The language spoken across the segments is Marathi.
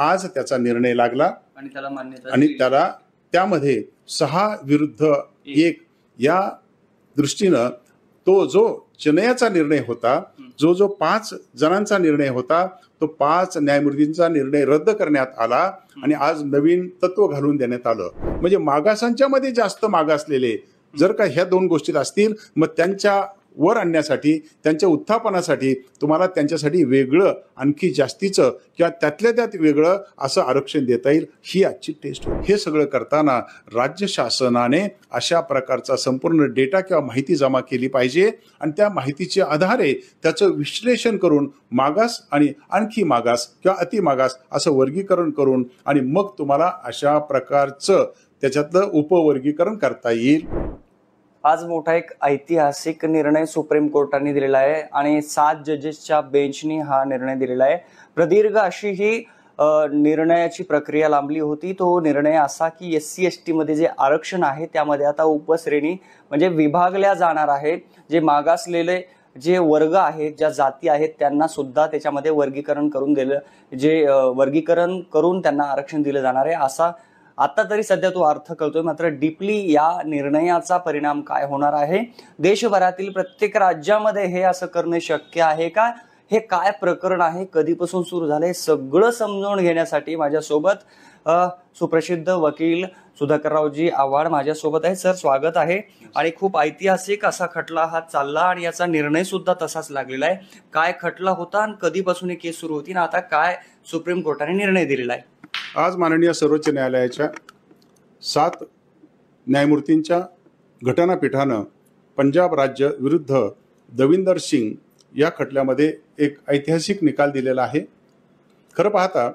आज त्याचा निर्णय लागला आणि त्याला त्यामध्ये सहा विरुद्ध एक या दृष्टीनं तो जो चनयाचा निर्णय होता जो जो पाच जणांचा निर्णय होता तो पाच न्यायमूर्तींचा निर्णय रद्द करण्यात आला आणि आज नवीन तत्व घालून देण्यात आलं म्हणजे मागासांच्या मध्ये जास्त मागासलेले जर का ह्या दोन गोष्टी असतील मग त्यांच्या वर आणण्यासाठी त्यांच्या उत्थापनासाठी तुम्हाला त्यांच्यासाठी वेगळं आणखी जास्तीचं किंवा त्यातल्या त्यात वेगळं असं आरक्षण देता येईल ही आजची टेस्ट हे सगळं करताना राज्य शासनाने अशा प्रकारचा संपूर्ण डेटा किंवा माहिती जमा केली पाहिजे आणि त्या माहितीच्या आधारे त्याचं विश्लेषण करून मागास आणि आणखी मागास किंवा अतिमागास असं वर्गीकरण करून आणि मग तुम्हाला अशा प्रकारचं त्याच्यातलं उपवर्गीकरण करता येईल आज मोठा एक ऐतिहासिक निर्णय सुप्रीम कोर्टाने दिलेला आहे आणि सात जजेसच्या बेंचनी हा निर्णय दिलेला आहे प्रदीर्घ अशी ही निर्णयाची प्रक्रिया लांबली होती तो निर्णय असा की एस सी एस टीमध्ये जे आरक्षण आहे त्यामध्ये आता उपश्रेणी म्हणजे विभागल्या जाणार आहे जे मागासलेले जे वर्ग आहेत ज्या जाती आहेत त्यांना सुद्धा त्याच्यामध्ये वर्गीकरण करून दिलं जे वर्गीकरण करून त्यांना आरक्षण दिलं जाणार आहे असा आता तरी सध्या तो अर्थ कळतोय मात्र डीपली या निर्णयाचा परिणाम काय होणार आहे देशभरातील प्रत्येक राज्यामध्ये हे असं करणे शक्य आहे का हे काय प्रकरण आहे कधीपासून सुरू झालं सगळं समजून घेण्यासाठी माझ्यासोबत सुप्रसिद्ध वकील सुधाकररावजी आव्हाड माझ्यासोबत आहे सर स्वागत आहे आणि खूप ऐतिहासिक असा खटला हा चालला आणि याचा निर्णय सुद्धा तसाच लागलेला आहे काय खटला होता आणि कधीपासून ही केस सुरू होती आणि आता काय सुप्रीम कोर्टाने निर्णय दिलेला आहे आज माननीय सर्वोच्च न्यायालयाच्या सात न्यायमूर्तींच्या घटनापीठानं पंजाब राज्य विरुद्ध दविंदर सिंग या खटल्यामध्ये एक ऐतिहासिक निकाल दिलेला आहे खरं पाहता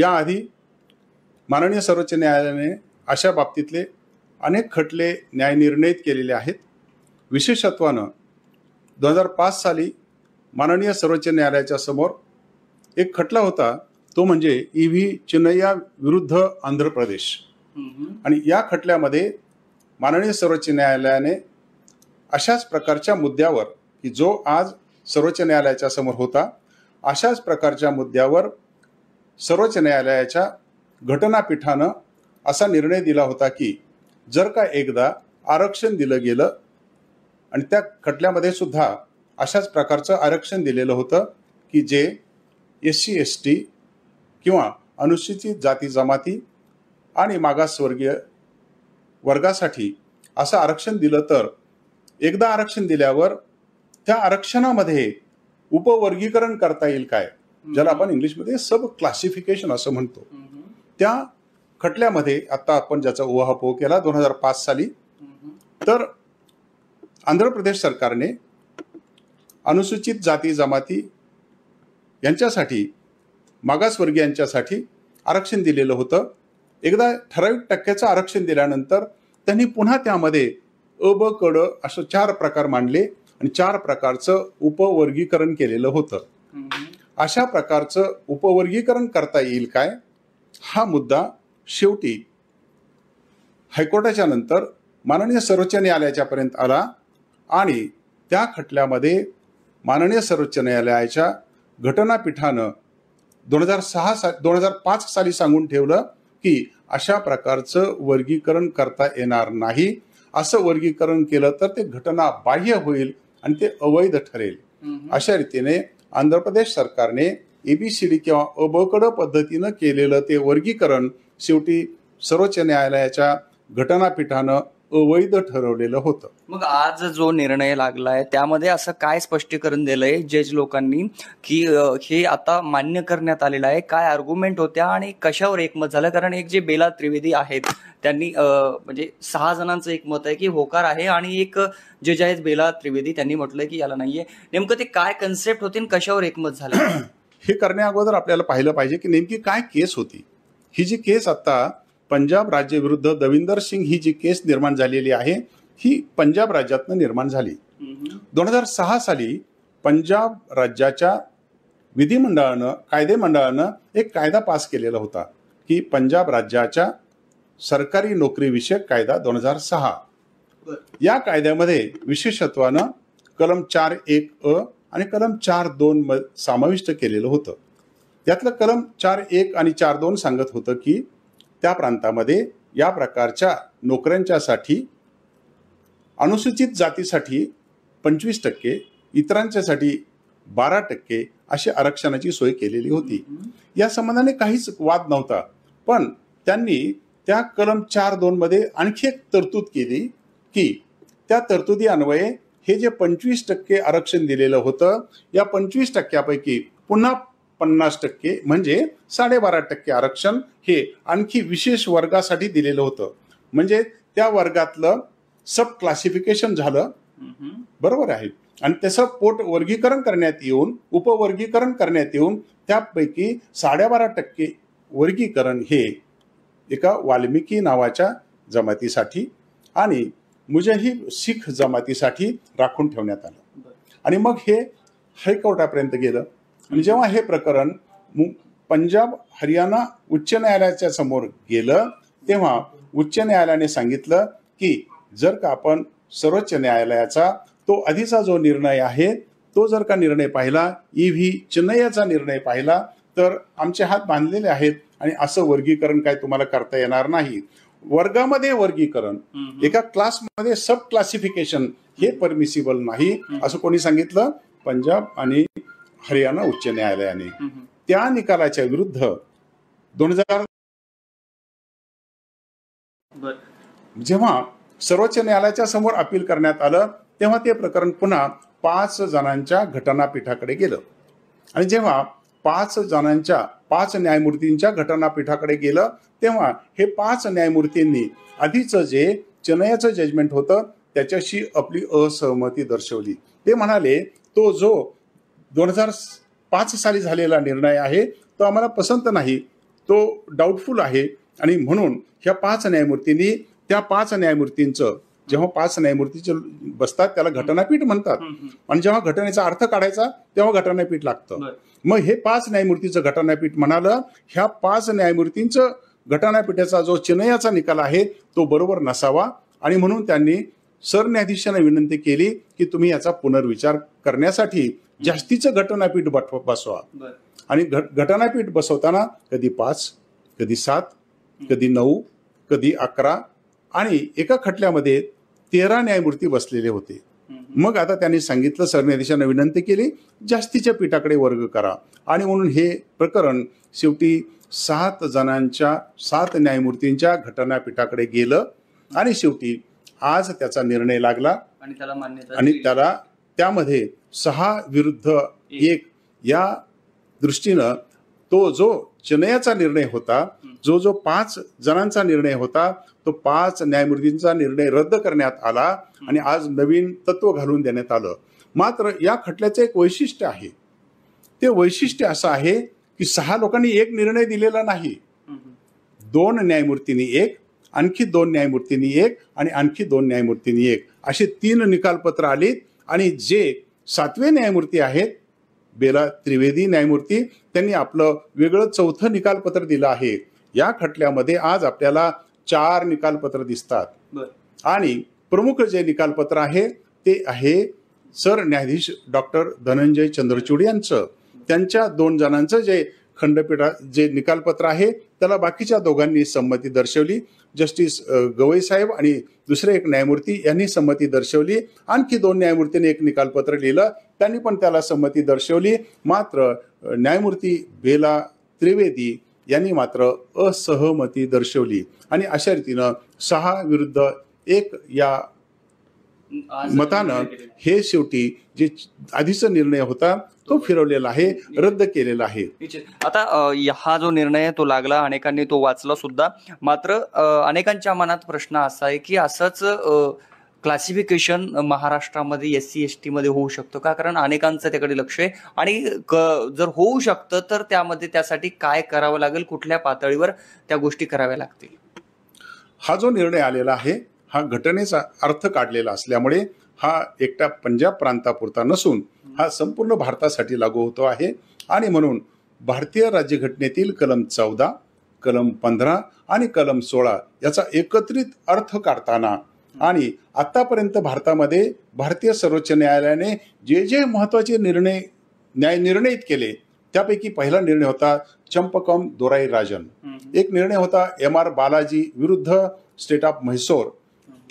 याआधी माननीय सर्वोच्च न्यायालयाने अशा बाबतीतले अनेक खटले न्यायनिर्णयित केलेले आहेत विशेषत्वानं दोन हजार पाच साली माननीय सर्वोच्च न्यायालयाच्या समोर एक खटला होता तो म्हणजे ई व्ही चिन्नय्या विरुद्ध आंध्र प्रदेश आणि या खटल्यामध्ये माननीय सर्वोच्च न्यायालयाने अशाच प्रकारच्या मुद्द्यावर की जो आज सर्वोच्च न्यायालयाच्या समोर होता अशाच प्रकारच्या मुद्द्यावर सर्वोच्च न्यायालयाच्या घटनापीठानं असा निर्णय दिला होता की जर का एकदा आरक्षण दिलं गेलं आणि त्या खटल्यामध्ये सुद्धा अशाच प्रकारचं आरक्षण दिलेलं होतं की जे एस सी एस टी किंवा अनुसूचित जाती जमाती आणि मागासवर्गीय वर्गासाठी असं आरक्षण दिलं तर एकदा आरक्षण दिल्यावर त्या आरक्षणामध्ये उपवर्गीकरण करता येईल काय ज्याला आपण इंग्लिशमध्ये सब क्लासिफिकेशन असं म्हणतो त्या खटल्यामध्ये आता आपण ज्याचा उहापोह केला दोन हजार पाच साली तर आंध्र प्रदेश सरकारने अनुसूचित जाती जमाती यांच्यासाठी मागासवर्गीयांच्यासाठी आरक्षण दिलेलं होतं एकदा ठराविक टक्क्याचं आरक्षण दिल्यानंतर त्यांनी पुन्हा त्यामध्ये अ ब कड असं चार प्रकार मांडले आणि चार प्रकारचं उपवर्गीकरण केलेलं होतं अशा प्रकारचं उपवर्गीकरण करता येईल काय हा मुद्दा शेवटी हायकोर्टाच्या नंतर माननीय सर्वोच्च पर्यंत आला आणि त्या खटल्यामध्ये माननीय सर्वोच्च न्यायालयाच्या घटनापीठानं दोन हजार सहा सा दोन हजार पाच साली सांगून ठेवलं की अशा प्रकारचं वर्गीकरण करता येणार नाही असं वर्गीकरण केलं तर ते घटना बाह्य होईल आणि ते अवैध ठरेल अशा रीतीने आंध्र प्रदेश सरकारने एबीसीडी किंवा अबकड पद्धतीनं केलेलं ते वर्गीकरण शेवटी सर्वोच्च न्यायालयाच्या घटनापीठानं अवैध ठरवलेलं होतं मग आज जो निर्णय लागलाय त्यामध्ये असं काय स्पष्टीकरण दिलंय जज लोकांनी की हे आता मान्य करण्यात आलेलं आहे काय आर्ग्युमेंट होत्या आणि कशावर एकमत झालं कारण एक जे बेला त्रिवेदी आहेत त्यांनी म्हणजे सहा जणांचं एकमत आहे की होकार आहे आणि एक जज आहेत बेला त्रिवेदी त्यांनी म्हटलं की याला नाहीये नेमकं ते काय कन्सेप्ट होते आणि कशावर एकमत झालं हे करण्या अगोदर आपल्याला पाहिलं पाहिजे की नेमकी काय केस होती ही जी केस आता पंजाब विरुद्ध दविंदर सिंग ही जी केस निर्माण झालेली आहे ही पंजाब राज्यातनं निर्माण झाली दोन हजार सहा साली पंजाब राज्याच्या विधिमंडळानं कायदेमंडळानं एक कायदा पास केलेला होता की पंजाब राज्याच्या सरकारी नोकरीविषयक कायदा दोन हजार सहा या कायद्यामध्ये विशेषत्वानं कलम चार एक अ आणि कलम चार दोन समाविष्ट केलेलं होतं यातलं कलम चार एक आणि चार दोन सांगत होतं की त्या प्रांतामध्ये या प्रकारच्या नोकऱ्यांच्यासाठी अनुसूचित जातीसाठी पंचवीस टक्के इतरांच्यासाठी बारा टक्के अशी आरक्षणाची सोय केलेली होती या संबंधाने काहीच वाद नव्हता पण त्यांनी त्या कलम चार दोनमध्ये आणखी एक तरतूद केली की त्या तरतुदी अन्वये हे जे पंचवीस टक्के आरक्षण दिलेलं होतं या पंचवीस टक्क्यापैकी पुन्हा पन्नास टक्के म्हणजे साडेबारा टक्के आरक्षण हे आणखी विशेष वर्गासाठी दिलेलं होतं म्हणजे त्या वर्गातलं सब क्लासिफिकेशन झालं बरोबर आहे आणि त्याचं पोट वर्गीकरण करण्यात येऊन उपवर्गीकरण करण्यात येऊन त्यापैकी साडेबारा टक्के वर्गीकरण हे एका वाल्मिकी नावाच्या जमातीसाठी आणि मुजही सिख जमातीसाठी राखून ठेवण्यात आलं आणि मग हे हायकोर्टापर्यंत गेलं आणि जेव्हा हे प्रकरण पंजाब हरियाणा उच्च न्यायालयाच्या समोर गेलं तेव्हा उच्च न्यायालयाने सांगितलं की जर का आपण सर्वोच्च न्यायालयाचा तो आधीचा जो निर्णय आहे तो जर का निर्णय पाहिला ई व्ही चेन्नईचा निर्णय पाहिला तर आमचे हात बांधलेले आहेत आणि असं वर्गीकरण काय तुम्हाला करता येणार नाही वर्गामध्ये वर्गीकरण एका क्लासमध्ये सब क्लासिफिकेशन हे परमिसिबल नाही असं कोणी सांगितलं पंजाब आणि हरियाणा उच्च न्यायालयाने त्या निकालाच्या विरुद्ध दोन हजार जेव्हा सर्वोच्च न्यायालयाच्या समोर अपील करण्यात आलं तेव्हा ते प्रकरण पुन्हा पाच जणांच्या घटनापीठाकडे गेलं आणि जेव्हा पाच जणांच्या पाच न्यायमूर्तींच्या घटनापीठाकडे गेलं तेव्हा हे पाच न्यायमूर्तींनी आधीच जे चेन्नईचं जजमेंट होतं त्याच्याशी आपली असहमती दर्शवली ते म्हणाले तो जो दोन हजार पाच साली झालेला निर्णय आहे तो आम्हाला पसंत नाही तो डाऊटफुल आहे आणि म्हणून ह्या पाच न्यायमूर्तींनी त्या पाच न्यायमूर्तींचं जेव्हा पाच न्यायमूर्तीचं बसतात त्याला घटनापीठ म्हणतात आणि जेव्हा घटनेचा अर्थ काढायचा तेव्हा घटनापीठ लागतं मग हे पाच न्यायमूर्तीचं घटनापीठ म्हणालं ह्या पाच न्यायमूर्तींचं घटनापीठाचा जो चिनयाचा निकाल आहे तो बरोबर नसावा आणि म्हणून त्यांनी सरन्यायाधीशांना विनंती केली की तुम्ही याचा पुनर्विचार करण्यासाठी जास्तीचं घटनापीठ बसवा आणि घटनापीठ बसवताना कधी पाच कधी सात कधी नऊ कधी अकरा आणि एका खटल्यामध्ये तेरा न्यायमूर्ती बसलेले होते मग आता त्यांनी सांगितलं सरन्यायाधीशांना विनंती केली जास्तीच्या पीठाकडे वर्ग करा आणि म्हणून हे प्रकरण शेवटी सात जणांच्या सात न्यायमूर्तींच्या घटनापीठाकडे गेलं आणि शेवटी आज त्याचा निर्णय लागला आणि त्याला त्यामध्ये सहा विरुद्ध एक या दृष्टीनं तो जो चनयाचा निर्णय होता जो जो पाच जणांचा निर्णय होता तो पाच न्यायमूर्तींचा निर्णय रद्द करण्यात आला आणि आज नवीन तत्व घालून देण्यात आलं मात्र या खटल्याचं एक वैशिष्ट्य आहे ते वैशिष्ट्य असं आहे की सहा लोकांनी एक निर्णय दिलेला नाही दोन न्यायमूर्तींनी एक आणखी दोन न्यायमूर्तींनी एक आणि आणखी दोन न्यायमूर्तींनी एक असे तीन निकालपत्र आलीत आणि जे सातवे न्यायमूर्ती आहेत बेला त्रिवेदी न्यायमूर्ती त्यांनी आपलं वेगळं चौथं निकालपत्र दिलं आहे या खटल्यामध्ये आज आपल्याला चार निकालपत्र दिसतात आणि प्रमुख जे निकालपत्र आहे ते आहे सरन्यायाधीश डॉक्टर धनंजय चंद्रचूड यांचं त्यांच्या दोन जणांचं जे खंडपीठा जे निकालपत्र आहे त्याला बाकीच्या दोघांनी संमती दर्शवली जस्टिस गवई साहेब आणि दुसरे एक न्यायमूर्ती यांनी संमती दर्शवली आणखी दोन न्यायमूर्तींनी एक निकालपत्र लिहिलं त्यांनी पण त्याला संमती दर्शवली मात्र न्यायमूर्ती बेला त्रिवेदी यांनी मात्र असहमती दर्शवली आणि अशा रीतीनं सहा विरुद्ध एक या मतानं हे शेवटी जे आधीचा निर्णय होता तो फिरवलेला आहे रद्द केलेला आहे आता हा जो निर्णय तो लागला अनेकांनी तो वाचला सुद्धा मात्र अनेकांच्या मनात प्रश्न असा आहे की असंच क्लासिफिकेशन महाराष्ट्रामध्ये एस सी एस मध्ये होऊ शकतो का कारण अनेकांचं त्याकडे लक्ष आहे आणि जर होऊ शकतं तर त्यामध्ये त्यासाठी काय करावं लागेल कुठल्या पातळीवर त्या गोष्टी कराव्या लागतील हा जो निर्णय आलेला आहे हा घटनेचा अर्थ काढलेला असल्यामुळे हा एकटा पंजाब प्रांतापुरता नसून हा संपूर्ण भारतासाठी लागू होतो आहे आणि म्हणून भारतीय राज्यघटनेतील कलम चौदा कलम पंधरा आणि कलम सोळा याचा एकत्रित अर्थ काढताना आणि आत्तापर्यंत भारतामध्ये भारतीय सर्वोच्च न्यायालयाने जे जे महत्त्वाचे निर्णय न्याय निर्णयित केले त्यापैकी पहिला निर्णय होता चंपकम दोराई राजन एक निर्णय होता एम आर बालाजी विरुद्ध स्टेट ऑफ म्हैसोर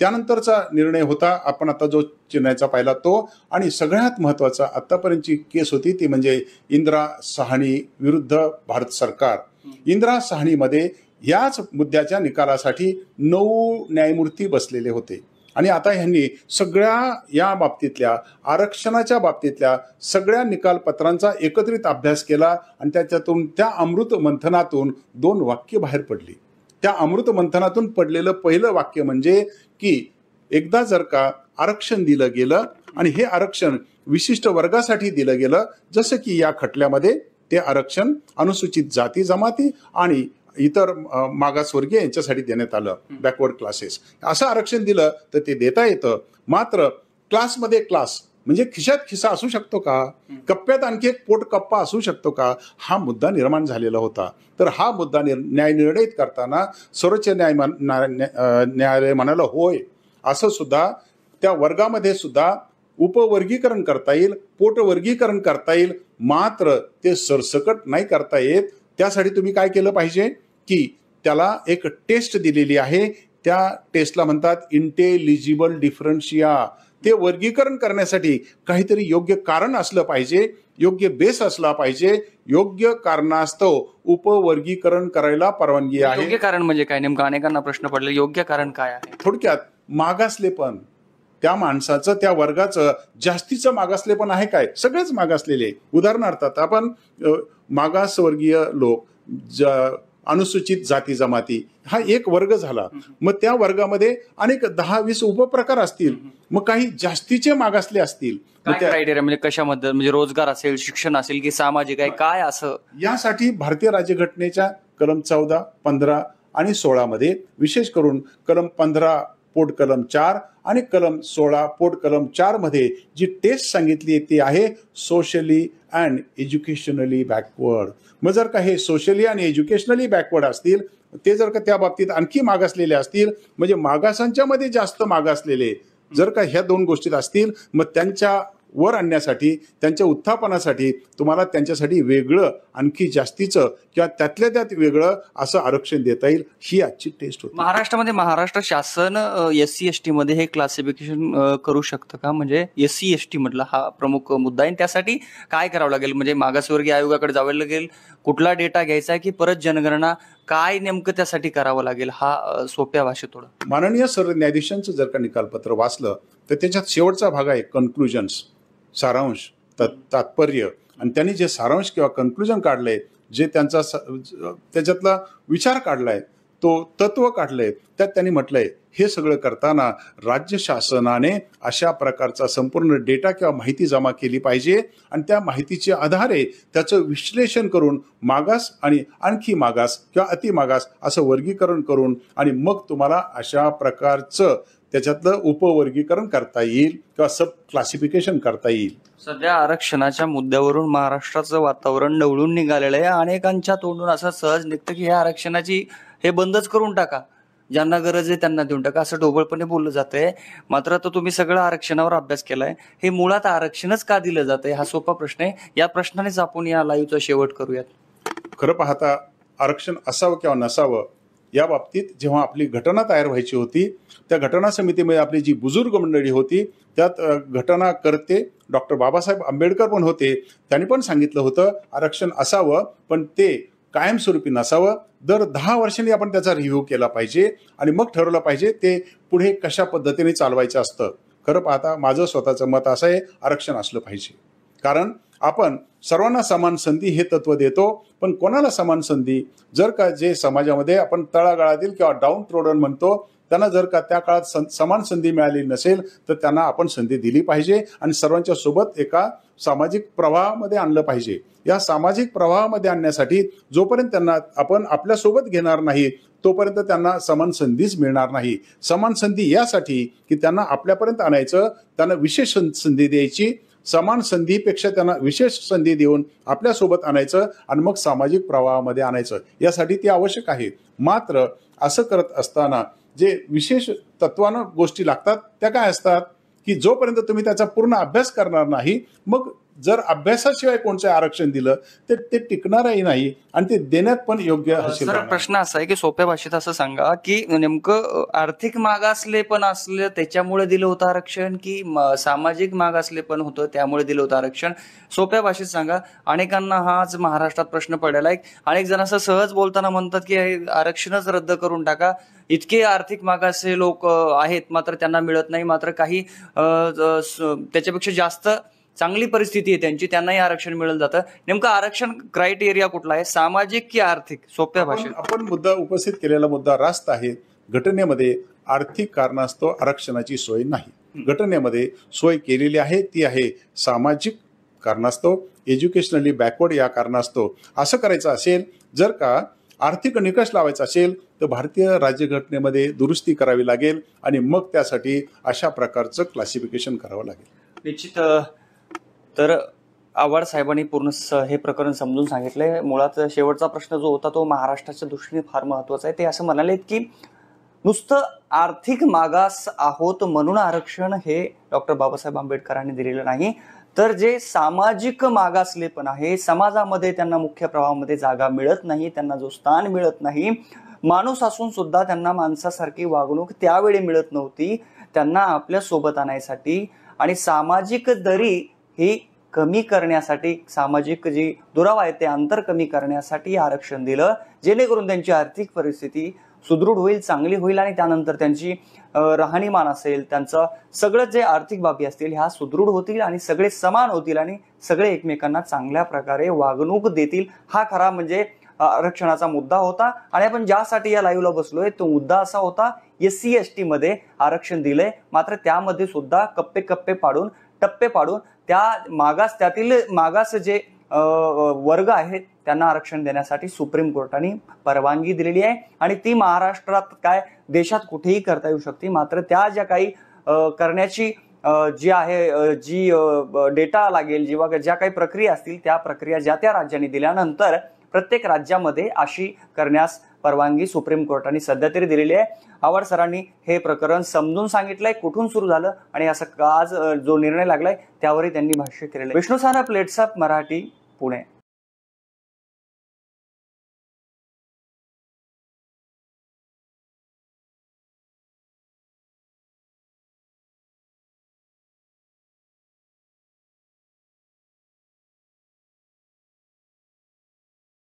त्यानंतरचा निर्णय होता आपण आता जो चेन्नईचा पाहिला तो आणि सगळ्यात महत्त्वाचा आत्तापर्यंतची केस होती ती म्हणजे इंदिरा सहाणी विरुद्ध भारत सरकार इंदिरा सहाणीमध्ये याच मुद्द्याच्या निकालासाठी नऊ न्यायमूर्ती बसलेले होते आणि आता ह्यांनी सगळ्या या बाबतीतल्या आरक्षणाच्या बाबतीतल्या सगळ्या निकालपत्रांचा एकत्रित अभ्यास केला आणि त्याच्यातून त्या अमृत मंथनातून दोन वाक्य बाहेर पडली त्या अमृत मंथनातून पडलेलं पहिलं वाक्य म्हणजे की एकदा जर का आरक्षण दिलं गेलं आणि हे आरक्षण विशिष्ट वर्गासाठी दिलं गेलं जसं की या खटल्यामध्ये ते आरक्षण अनुसूचित जाती जमाती आणि इतर मागासवर्गीय यांच्यासाठी देण्यात आलं बॅकवर्ड क्लासेस असं आरक्षण दिलं तर ते देता येतं मात्र क्लासमध्ये क्लास म्हणजे खिशात खिसा असू शकतो का कप्प्यात आणखी एक पोट कप्पा असू शकतो का हा मुद्दा निर्माण झालेला होता तर हा मुद्दा न्याय न्यायनिर्णयित करताना सर्वोच्च न्याय न्यायालय म्हणाला होय असं सुद्धा त्या वर्गामध्ये सुद्धा उपवर्गीकरण करता येईल पोटवर्गीकरण करता येईल मात्र ते सरसकट नाही करता येत त्यासाठी तुम्ही काय केलं पाहिजे की त्याला एक टेस्ट दिलेली आहे त्या टेस्टला म्हणतात इंटेलिजिबल डिफरन्शिया ते वर्गीकरण करण्यासाठी काहीतरी योग्य कारण असलं पाहिजे योग्य बेस असला पाहिजे योग्य कारणास्तव उपवर्गीकरण करायला परवानगी आहे योग्य कारण म्हणजे काय नेमकं अनेकांना प्रश्न पडले योग्य कारण काय आहे थोडक्यात मागासलेपण त्या माणसाचं त्या वर्गाचं जास्तीचं मागासलेपण आहे काय सगळेच मागासलेले उदाहरणार्थ आपण मागासवर्गीय लोक अनुसूचित जाती जमाती हा एक वर्ग झाला मग त्या वर्गामध्ये अनेक दहा वीस उपप्रकार असतील मग काही जास्तीचे मागासले असतील क्रायटेरिया म्हणजे कशामध्ये म्हणजे रोजगार असेल शिक्षण असेल की सामाजिक आहे काय असं यासाठी भारतीय राज्यघटनेच्या कलम चौदा पंधरा आणि सोळामध्ये विशेष करून कलम पंधरा पोट कलम चार आणि कलम सोळा पोट कलम चारमध्ये जी टेस्ट सांगितली ती आहे सोशली अँड एज्युकेशनली बॅकवर्ड मग जर का हे सोशली आणि एज्युकेशनली बॅकवर्ड असतील ते जर का त्या बाबतीत आणखी मागासलेले असतील म्हणजे मागासांच्यामध्ये जास्त मागासलेले जर का ह्या दोन गोष्टीत असतील मग त्यांच्या वर आणण्यासाठी त्यांच्या उत्थापनासाठी तुम्हाला त्यांच्यासाठी वेगळं आणखी जास्तीचं किंवा त्यातल्या त्यात वेगळं असं आरक्षण देता येईल ही आजची टेस्ट होती महाराष्ट्रामध्ये महाराष्ट्र शासन एस सी एस टीमध्ये हे क्लासिफिकेशन करू शकतं का म्हणजे एस सी एस टी म्हटलं हा प्रमुख मुद्दा आहे त्यासाठी काय करावं लागेल म्हणजे मागासवर्गीय आयोगाकडे जावं लागेल कुठला डेटा घ्यायचा आहे की परत जनगणना काय नेमकं त्यासाठी करावं लागेल हा सोप्या भाषेत थोडं माननीय सरन्यायाधीशांचं जर का निकालपत्र वाचलं तर त्याच्यात शेवटचा भाग आहे कन्क्लुजन्स सारांश तत् तात्पर्य आणि त्यांनी जे सारांश किंवा कन्क्लुजन काढलं आहे जे त्यांचा त्याच्यातला विचार काढला आहे तो तत्व काढलंय त्यात त्यांनी म्हटलंय हे सगळं करताना राज्य शासनाने अशा प्रकारचा संपूर्ण डेटा किंवा माहिती जमा केली पाहिजे आणि त्या माहितीच्या आधारे त्याचं विश्लेषण करून मागास आणि आणखी मागास किंवा अतिमागास असं वर्गीकरण करून आणि मग तुम्हाला अशा प्रकारचं त्याच्यातलं उपवर्गीकरण करता येईल किंवा सब क्लासिफिकेशन करता येईल सध्या आरक्षणाच्या मुद्द्यावरून महाराष्ट्राचं वातावरण ढवळून निघालेलं आहे अनेकांच्या तोंडून असं सहज निघतं की ह्या आरक्षणाची हे बंदच करून टाका ज्यांना गरज आहे त्यांना देऊन टाका असं ढोबळपणे बोललं आहे मात्र आता तुम्ही सगळं आरक्षणावर अभ्यास केलाय हे मुळात आरक्षणच का दिलं जाते हा सोपा प्रश्न आहे या प्रश्नानेच आपण या लाईव्हचा शेवट करूयात खरं पाहता आरक्षण असावं किंवा नसावं या बाबतीत जेव्हा आपली घटना तयार व्हायची होती त्या घटना समितीमध्ये आपली जी बुजुर्ग मंडळी होती त्यात घटना करते डॉक्टर बाबासाहेब आंबेडकर पण होते त्यांनी पण सांगितलं होतं आरक्षण असावं पण ते कायमस्वरूपी नसावं दर दहा वर्षांनी आपण त्याचा रिव्ह्यू केला पाहिजे आणि मग ठरवलं पाहिजे ते पुढे कशा पद्धतीने चालवायचं असतं खरं पाहता माझं स्वतःचं मत असं आहे आरक्षण असलं पाहिजे कारण आपण सर्वांना समान संधी हे तत्व देतो पण कोणाला समान संधी जर का जे समाजामध्ये आपण तळागाळातील किंवा डाऊन ट्रोडन म्हणतो त्यांना जर का त्या काळात समान संधी मिळाली नसेल तर त्यांना आपण संधी दिली पाहिजे आणि सर्वांच्या सोबत एका सामाजिक प्रवाहामध्ये आणलं पाहिजे या सामाजिक प्रवाहामध्ये आणण्यासाठी जोपर्यंत त्यांना आपण आपल्यासोबत घेणार नाही तोपर्यंत त्यांना समान संधीच मिळणार नाही समान संधी यासाठी की त्यांना आपल्यापर्यंत आणायचं त्यांना विशेष संधी द्यायची समान संधीपेक्षा त्यांना विशेष संधी देऊन आपल्यासोबत आणायचं आणि मग सामाजिक प्रवाहामध्ये आणायचं यासाठी ते आवश्यक आहे मात्र असं करत असताना जे विशेष तत्वानं गोष्टी लागतात त्या काय असतात की जोपर्यंत तुम्ही त्याचा पूर्ण अभ्यास करणार नाही मग जर अभ्यासाशिवाय कोणतं आरक्षण दिलं तर ते टिकणारही नाही आणि ते देण्यात पण योग्य असेल प्रश्न असा आहे की सोप्या भाषेत असं सांगा की नेमकं आर्थिक मागासले पण असले त्याच्यामुळे दिलं होतं आरक्षण की सामाजिक मागासले पण होतं त्यामुळे दिलं होतं आरक्षण सोप्या भाषेत सांगा अनेकांना हा आज महाराष्ट्रात प्रश्न पडलेला आहे अनेक जण असं सहज बोलताना म्हणतात की आरक्षणच रद्द करून टाका इतके आर्थिक मागासले लोक आहेत मात्र त्यांना मिळत नाही मात्र काही त्याच्यापेक्षा जास्त चांगली परिस्थिती आहे त्यांची त्यांनाही आरक्षण मिळेल जातं नेमकं आरक्षण क्रायटेरिया कुठला आहे सामाजिक की आर्थिक सोप्या भाषेत आपण मुद्दा उपस्थित केलेला मुद्दा रास्त आहे घटनेमध्ये आर्थिक कारणास्तव आरक्षणाची सोय नाही घटनेमध्ये सोय केलेली आहे ती आहे सामाजिक कारणास्तव एज्युकेशनली बॅकवर्ड या कारणास्तव असं करायचं असेल जर का आर्थिक निकष लावायचा असेल तर भारतीय राज्यघटनेमध्ये दुरुस्ती करावी लागेल आणि मग त्यासाठी अशा प्रकारचं क्लासिफिकेशन करावं लागेल निश्चित तर आव्हाड साहेबांनी पूर्ण हे प्रकरण समजून सांगितलंय मुळात शेवटचा प्रश्न जो होता तो महाराष्ट्राच्या दृष्टीने फार महत्वाचा आहे ते असं म्हणाले की नुसतं आर्थिक मागास आहोत म्हणून आरक्षण हे डॉक्टर बाबासाहेब आंबेडकरांनी दिलेलं नाही तर जे सामाजिक मागासलेपण आहे समाजामध्ये त्यांना मुख्य प्रवाहामध्ये जागा मिळत नाही त्यांना जो स्थान मिळत नाही माणूस असून सुद्धा त्यांना माणसासारखी वागणूक त्यावेळी मिळत नव्हती त्यांना आपल्या सोबत आणायसाठी आणि सामाजिक दरी ही कमी करण्यासाठी सामाजिक जी दुरावा आहे ते अंतर कमी करण्यासाठी आरक्षण दिलं जेणेकरून त्यांची आर्थिक परिस्थिती सुदृढ होईल चांगली होईल आणि त्यानंतर त्यांची राहणीमान असेल त्यांचं सगळं जे आर्थिक बाबी असतील ह्या सुदृढ होतील आणि सगळे समान होतील आणि सगळे एकमेकांना चांगल्या प्रकारे वागणूक देतील हा खरा म्हणजे आरक्षणाचा मुद्दा होता आणि आपण ज्यासाठी या लाईव्हला बसलोय तो मुद्दा असा होता एस सी एस टीमध्ये आरक्षण दिलंय मात्र त्यामध्ये सुद्धा कप्पे कप्पे पाडून टप्पे पाडून त्या मागास त्यातील मागास जे वर्ग आहेत त्यांना आरक्षण देण्यासाठी सुप्रीम कोर्टाने परवानगी दिलेली आहे आणि ती महाराष्ट्रात काय देशात कुठेही करता येऊ शकते मात्र त्या ज्या काही करण्याची जी आहे जी डेटा लागेल जेव्हा ज्या काही प्रक्रिया असतील त्या प्रक्रिया ज्या त्या राज्यांनी दिल्यानंतर प्रत्येक राज्यामध्ये अशी करण्यास परवानगी सुप्रीम कोर्टाने सध्या तरी दिलेली आहे आवार सरांनी हे प्रकरण समजून सांगितलंय कुठून सुरू झालं आणि असं आज जो निर्णय लागलाय त्यावरही त्यांनी भाष्य केलेलं विष्णू विष्णुसाना प्लेट्सअप मराठी पुणे